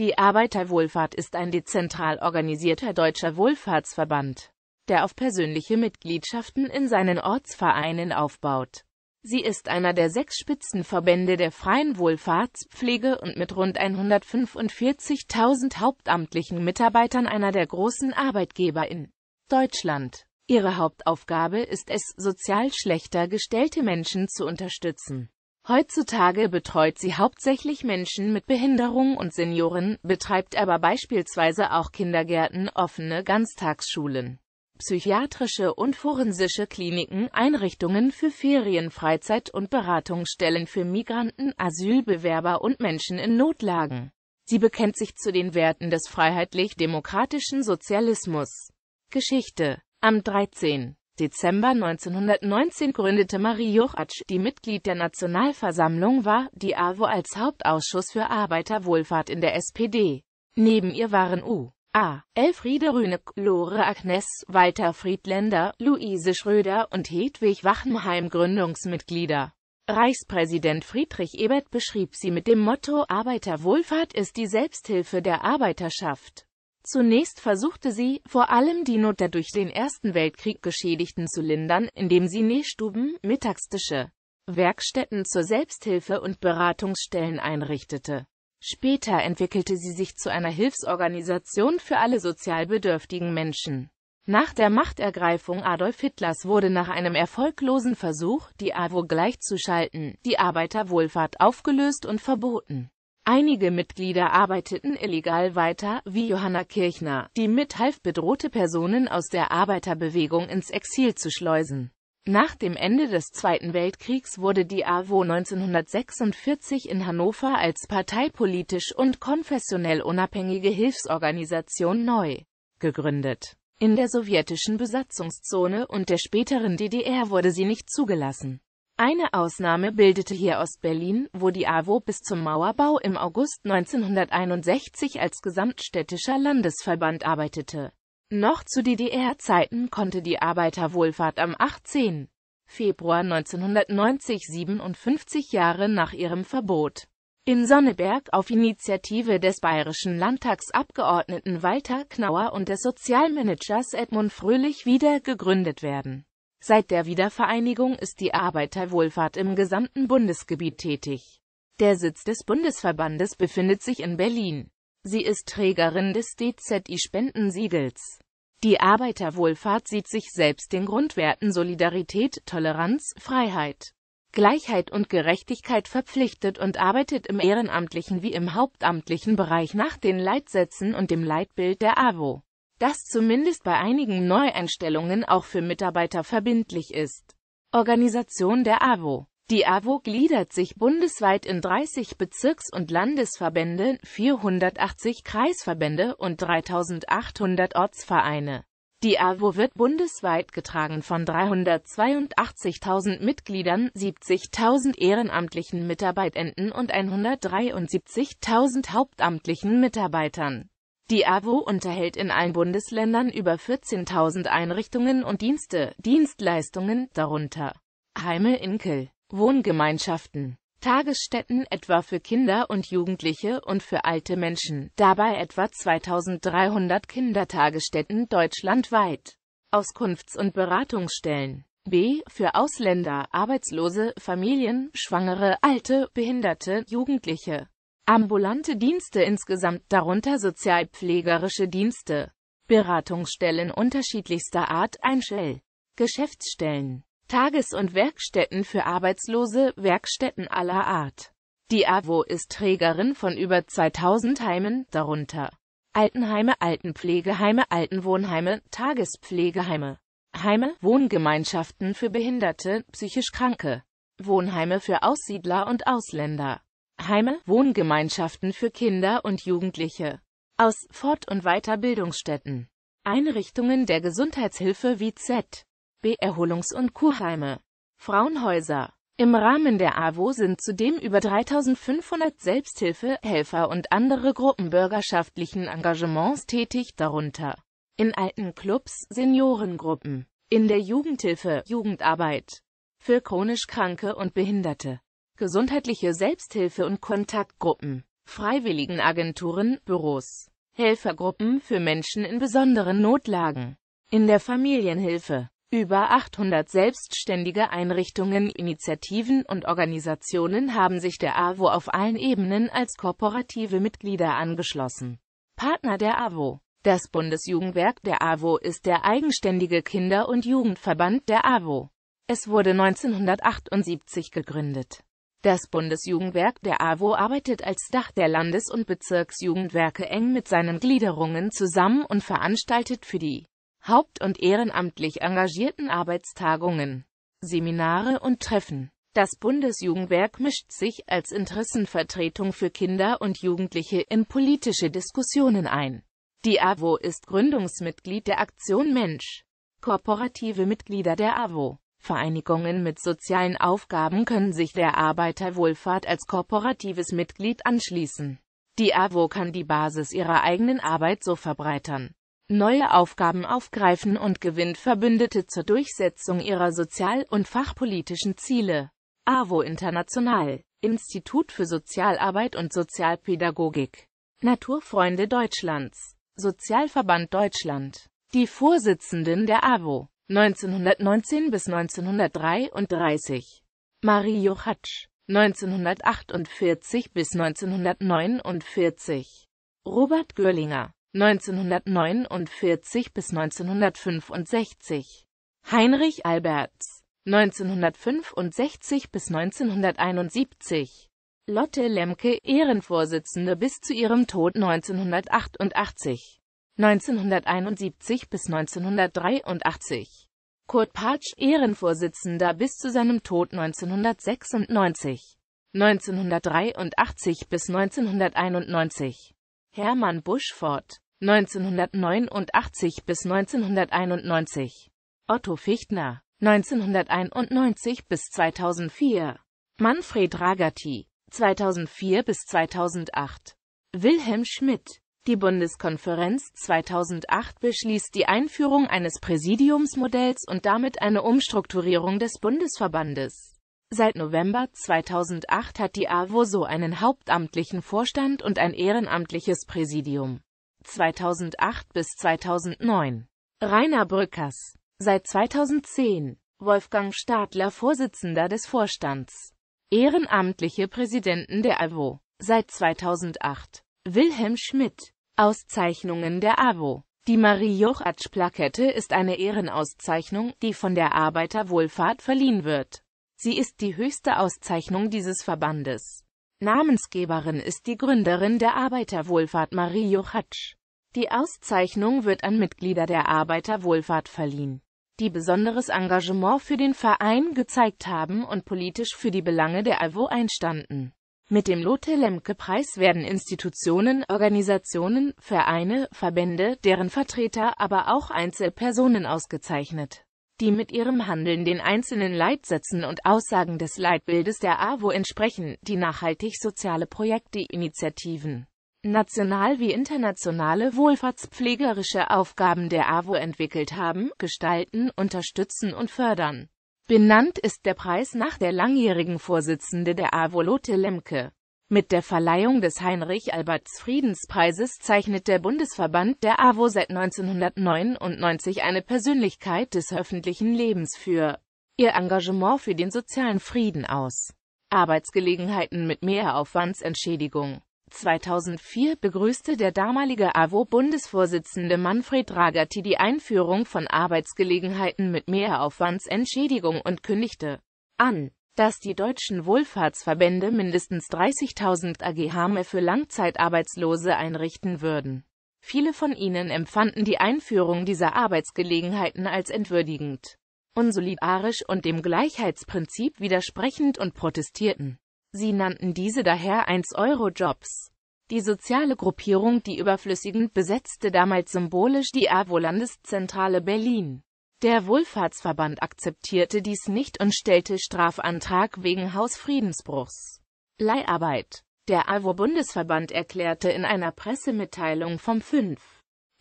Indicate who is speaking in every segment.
Speaker 1: Die Arbeiterwohlfahrt ist ein dezentral organisierter deutscher Wohlfahrtsverband, der auf persönliche Mitgliedschaften in seinen Ortsvereinen aufbaut. Sie ist einer der sechs Spitzenverbände der freien Wohlfahrtspflege und mit rund 145.000 hauptamtlichen Mitarbeitern einer der großen Arbeitgeber in Deutschland. Ihre Hauptaufgabe ist es, sozial schlechter gestellte Menschen zu unterstützen. Heutzutage betreut sie hauptsächlich Menschen mit Behinderung und Senioren, betreibt aber beispielsweise auch Kindergärten, offene Ganztagsschulen, psychiatrische und forensische Kliniken, Einrichtungen für Ferien, Freizeit- und Beratungsstellen für Migranten, Asylbewerber und Menschen in Notlagen. Sie bekennt sich zu den Werten des freiheitlich-demokratischen Sozialismus. Geschichte Am 13. Dezember 1919 gründete Marie Juchatsch, die Mitglied der Nationalversammlung war, die AWO als Hauptausschuss für Arbeiterwohlfahrt in der SPD. Neben ihr waren U. A. Elfriede Rüneck, Lore Agnes, Walter Friedländer, Luise Schröder und Hedwig Wachenheim Gründungsmitglieder. Reichspräsident Friedrich Ebert beschrieb sie mit dem Motto Arbeiterwohlfahrt ist die Selbsthilfe der Arbeiterschaft. Zunächst versuchte sie, vor allem die Not der durch den Ersten Weltkrieg Geschädigten zu lindern, indem sie Nähstuben, Mittagstische, Werkstätten zur Selbsthilfe und Beratungsstellen einrichtete. Später entwickelte sie sich zu einer Hilfsorganisation für alle sozial bedürftigen Menschen. Nach der Machtergreifung Adolf Hitlers wurde nach einem erfolglosen Versuch, die AWO gleichzuschalten, die Arbeiterwohlfahrt aufgelöst und verboten. Einige Mitglieder arbeiteten illegal weiter, wie Johanna Kirchner, die mithalf, bedrohte Personen aus der Arbeiterbewegung ins Exil zu schleusen. Nach dem Ende des Zweiten Weltkriegs wurde die AWO 1946 in Hannover als parteipolitisch und konfessionell unabhängige Hilfsorganisation neu gegründet. In der sowjetischen Besatzungszone und der späteren DDR wurde sie nicht zugelassen. Eine Ausnahme bildete hier Ostberlin, wo die AWO bis zum Mauerbau im August 1961 als gesamtstädtischer Landesverband arbeitete. Noch zu DDR-Zeiten konnte die Arbeiterwohlfahrt am 18. Februar 1990 57 Jahre nach ihrem Verbot in Sonneberg auf Initiative des bayerischen Landtagsabgeordneten Walter Knauer und des Sozialmanagers Edmund Fröhlich wieder gegründet werden Seit der Wiedervereinigung ist die Arbeiterwohlfahrt im gesamten Bundesgebiet tätig. Der Sitz des Bundesverbandes befindet sich in Berlin. Sie ist Trägerin des DZI-Spendensiegels. Die Arbeiterwohlfahrt sieht sich selbst den Grundwerten Solidarität, Toleranz, Freiheit, Gleichheit und Gerechtigkeit verpflichtet und arbeitet im ehrenamtlichen wie im hauptamtlichen Bereich nach den Leitsätzen und dem Leitbild der AWO das zumindest bei einigen Neueinstellungen auch für Mitarbeiter verbindlich ist. Organisation der AWO Die AWO gliedert sich bundesweit in 30 Bezirks- und Landesverbände, 480 Kreisverbände und 3800 Ortsvereine. Die AWO wird bundesweit getragen von 382.000 Mitgliedern, 70.000 ehrenamtlichen Mitarbeitenden und 173.000 hauptamtlichen Mitarbeitern. Die AWO unterhält in allen Bundesländern über 14.000 Einrichtungen und Dienste, Dienstleistungen, darunter Heime Inkel, Wohngemeinschaften, Tagesstätten etwa für Kinder und Jugendliche und für alte Menschen, dabei etwa 2300 Kindertagesstätten deutschlandweit, Auskunfts- und Beratungsstellen. B. Für Ausländer, Arbeitslose, Familien, Schwangere, Alte, Behinderte, Jugendliche ambulante Dienste insgesamt, darunter sozialpflegerische Dienste, Beratungsstellen unterschiedlichster Art, Einschell, Geschäftsstellen, Tages- und Werkstätten für Arbeitslose, Werkstätten aller Art. Die AWO ist Trägerin von über 2000 Heimen, darunter Altenheime, Altenpflegeheime, Altenwohnheime, Tagespflegeheime, Heime, Wohngemeinschaften für Behinderte, psychisch Kranke, Wohnheime für Aussiedler und Ausländer. Heime, Wohngemeinschaften für Kinder und Jugendliche, aus Fort- und Weiterbildungsstätten, Einrichtungen der Gesundheitshilfe wie Z, B Erholungs- und Kurheime, Frauenhäuser. Im Rahmen der AWO sind zudem über 3500 Selbsthilfe, Helfer und andere Gruppen bürgerschaftlichen Engagements tätig, darunter in alten Clubs, Seniorengruppen, in der Jugendhilfe, Jugendarbeit für chronisch Kranke und Behinderte gesundheitliche Selbsthilfe und Kontaktgruppen, Freiwilligenagenturen, Büros, Helfergruppen für Menschen in besonderen Notlagen. In der Familienhilfe über 800 selbstständige Einrichtungen, Initiativen und Organisationen haben sich der AWO auf allen Ebenen als kooperative Mitglieder angeschlossen. Partner der AWO Das Bundesjugendwerk der AWO ist der eigenständige Kinder- und Jugendverband der AWO. Es wurde 1978 gegründet. Das Bundesjugendwerk der AWO arbeitet als Dach der Landes- und Bezirksjugendwerke eng mit seinen Gliederungen zusammen und veranstaltet für die haupt- und ehrenamtlich Engagierten Arbeitstagungen, Seminare und Treffen. Das Bundesjugendwerk mischt sich als Interessenvertretung für Kinder und Jugendliche in politische Diskussionen ein. Die AWO ist Gründungsmitglied der Aktion Mensch. Kooperative Mitglieder der AWO Vereinigungen mit sozialen Aufgaben können sich der Arbeiterwohlfahrt als kooperatives Mitglied anschließen. Die AWO kann die Basis ihrer eigenen Arbeit so verbreitern, neue Aufgaben aufgreifen und gewinnt Verbündete zur Durchsetzung ihrer sozial- und fachpolitischen Ziele. AWO International Institut für Sozialarbeit und Sozialpädagogik Naturfreunde Deutschlands Sozialverband Deutschland Die Vorsitzenden der AWO 1919 bis 1933 Marie Jochatsch 1948 bis 1949 Robert Görlinger 1949 bis 1965 Heinrich Alberts 1965 bis 1971 Lotte Lemke Ehrenvorsitzende bis zu ihrem Tod 1988 1971 bis 1983. Kurt Patsch, Ehrenvorsitzender bis zu seinem Tod 1996. 1983 bis 1991. Hermann Buschfort, 1989 bis 1991. Otto Fichtner, 1991 bis 2004. Manfred Ragati, 2004 bis 2008. Wilhelm Schmidt, die Bundeskonferenz 2008 beschließt die Einführung eines Präsidiumsmodells und damit eine Umstrukturierung des Bundesverbandes. Seit November 2008 hat die AWO so einen hauptamtlichen Vorstand und ein ehrenamtliches Präsidium. 2008 bis 2009 Rainer Brückers Seit 2010 Wolfgang Stadler Vorsitzender des Vorstands Ehrenamtliche Präsidenten der AWO Seit 2008 Wilhelm Schmidt Auszeichnungen der AWO Die Marie-Jochatsch-Plakette ist eine Ehrenauszeichnung, die von der Arbeiterwohlfahrt verliehen wird. Sie ist die höchste Auszeichnung dieses Verbandes. Namensgeberin ist die Gründerin der Arbeiterwohlfahrt Marie Jochatsch. Die Auszeichnung wird an Mitglieder der Arbeiterwohlfahrt verliehen, die besonderes Engagement für den Verein gezeigt haben und politisch für die Belange der AWO einstanden. Mit dem Lotte-Lemke-Preis werden Institutionen, Organisationen, Vereine, Verbände, deren Vertreter, aber auch Einzelpersonen ausgezeichnet, die mit ihrem Handeln den einzelnen Leitsätzen und Aussagen des Leitbildes der AWO entsprechen, die nachhaltig soziale Projekte, Initiativen, national wie internationale wohlfahrtspflegerische Aufgaben der AWO entwickelt haben, gestalten, unterstützen und fördern. Benannt ist der Preis nach der langjährigen Vorsitzende der AWO Lotte Lemke. Mit der Verleihung des Heinrich-Alberts-Friedenspreises zeichnet der Bundesverband der AWO seit 1999 eine Persönlichkeit des öffentlichen Lebens für ihr Engagement für den sozialen Frieden aus. Arbeitsgelegenheiten mit Mehraufwandsentschädigung 2004 begrüßte der damalige AWO-Bundesvorsitzende Manfred Dragati die Einführung von Arbeitsgelegenheiten mit Mehraufwandsentschädigung und kündigte an, dass die deutschen Wohlfahrtsverbände mindestens 30.000 AGH mehr für Langzeitarbeitslose einrichten würden. Viele von ihnen empfanden die Einführung dieser Arbeitsgelegenheiten als entwürdigend, unsolidarisch und dem Gleichheitsprinzip widersprechend und protestierten. Sie nannten diese daher 1-Euro-Jobs. Die soziale Gruppierung Die Überflüssigen besetzte damals symbolisch die AWO-Landeszentrale Berlin. Der Wohlfahrtsverband akzeptierte dies nicht und stellte Strafantrag wegen Hausfriedensbruchs. Leiharbeit Der AWO-Bundesverband erklärte in einer Pressemitteilung vom 5.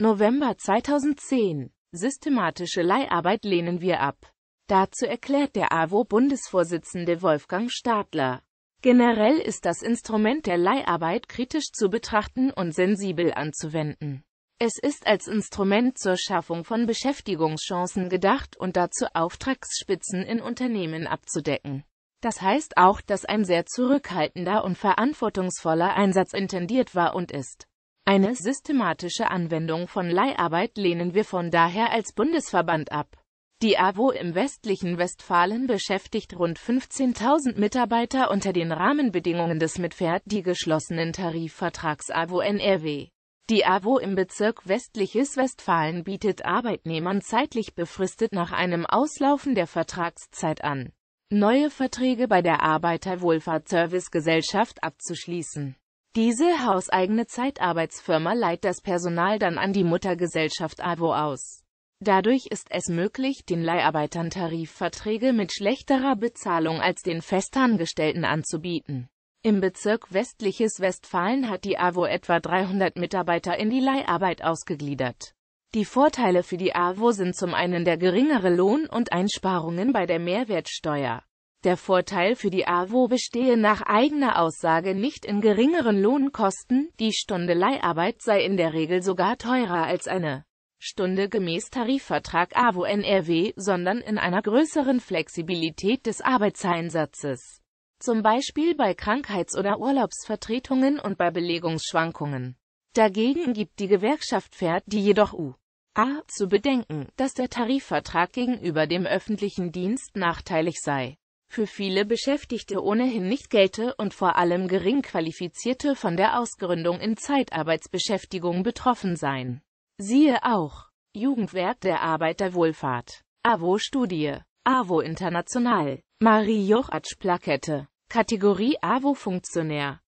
Speaker 1: November 2010 Systematische Leiharbeit lehnen wir ab. Dazu erklärt der AWO-Bundesvorsitzende Wolfgang Stadler, Generell ist das Instrument der Leiharbeit kritisch zu betrachten und sensibel anzuwenden. Es ist als Instrument zur Schaffung von Beschäftigungschancen gedacht und dazu Auftragsspitzen in Unternehmen abzudecken. Das heißt auch, dass ein sehr zurückhaltender und verantwortungsvoller Einsatz intendiert war und ist. Eine systematische Anwendung von Leiharbeit lehnen wir von daher als Bundesverband ab. Die AWO im westlichen Westfalen beschäftigt rund 15.000 Mitarbeiter unter den Rahmenbedingungen des mit Pferd die geschlossenen Tarifvertrags AWO NRW. Die AWO im Bezirk Westliches Westfalen bietet Arbeitnehmern zeitlich befristet nach einem Auslaufen der Vertragszeit an, neue Verträge bei der Arbeiterwohlfahrtsservicegesellschaft abzuschließen. Diese hauseigene Zeitarbeitsfirma leiht das Personal dann an die Muttergesellschaft AWO aus. Dadurch ist es möglich, den Leiharbeitern Tarifverträge mit schlechterer Bezahlung als den Festangestellten anzubieten. Im Bezirk Westliches Westfalen hat die AWO etwa 300 Mitarbeiter in die Leiharbeit ausgegliedert. Die Vorteile für die AWO sind zum einen der geringere Lohn und Einsparungen bei der Mehrwertsteuer. Der Vorteil für die AWO bestehe nach eigener Aussage nicht in geringeren Lohnkosten, die Stunde Leiharbeit sei in der Regel sogar teurer als eine Stunde gemäß Tarifvertrag AWO NRW, sondern in einer größeren Flexibilität des Arbeitseinsatzes. Zum Beispiel bei Krankheits- oder Urlaubsvertretungen und bei Belegungsschwankungen. Dagegen gibt die Gewerkschaft Pferd, die jedoch U. A. zu bedenken, dass der Tarifvertrag gegenüber dem öffentlichen Dienst nachteilig sei. Für viele Beschäftigte ohnehin nicht gelte und vor allem gering qualifizierte von der Ausgründung in Zeitarbeitsbeschäftigung betroffen seien. Siehe auch Jugendwerk der Arbeiterwohlfahrt. AWO-Studie. AWO International. Marie Jochatsch-Plakette. Kategorie AWO-Funktionär.